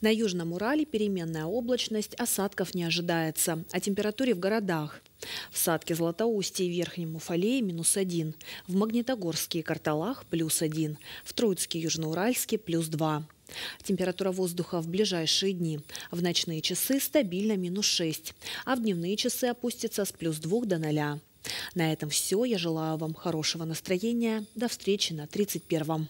На Южном Урале переменная облачность, осадков не ожидается. О температуре в городах. В Садке Златоусте и Верхнем Уфалее минус один. В Магнитогорске и Карталах плюс один. В Троицке и Южноуральске плюс два. Температура воздуха в ближайшие дни. В ночные часы стабильно минус 6, а в дневные часы опустится с плюс 2 до 0. На этом все. Я желаю вам хорошего настроения. До встречи на 31-м.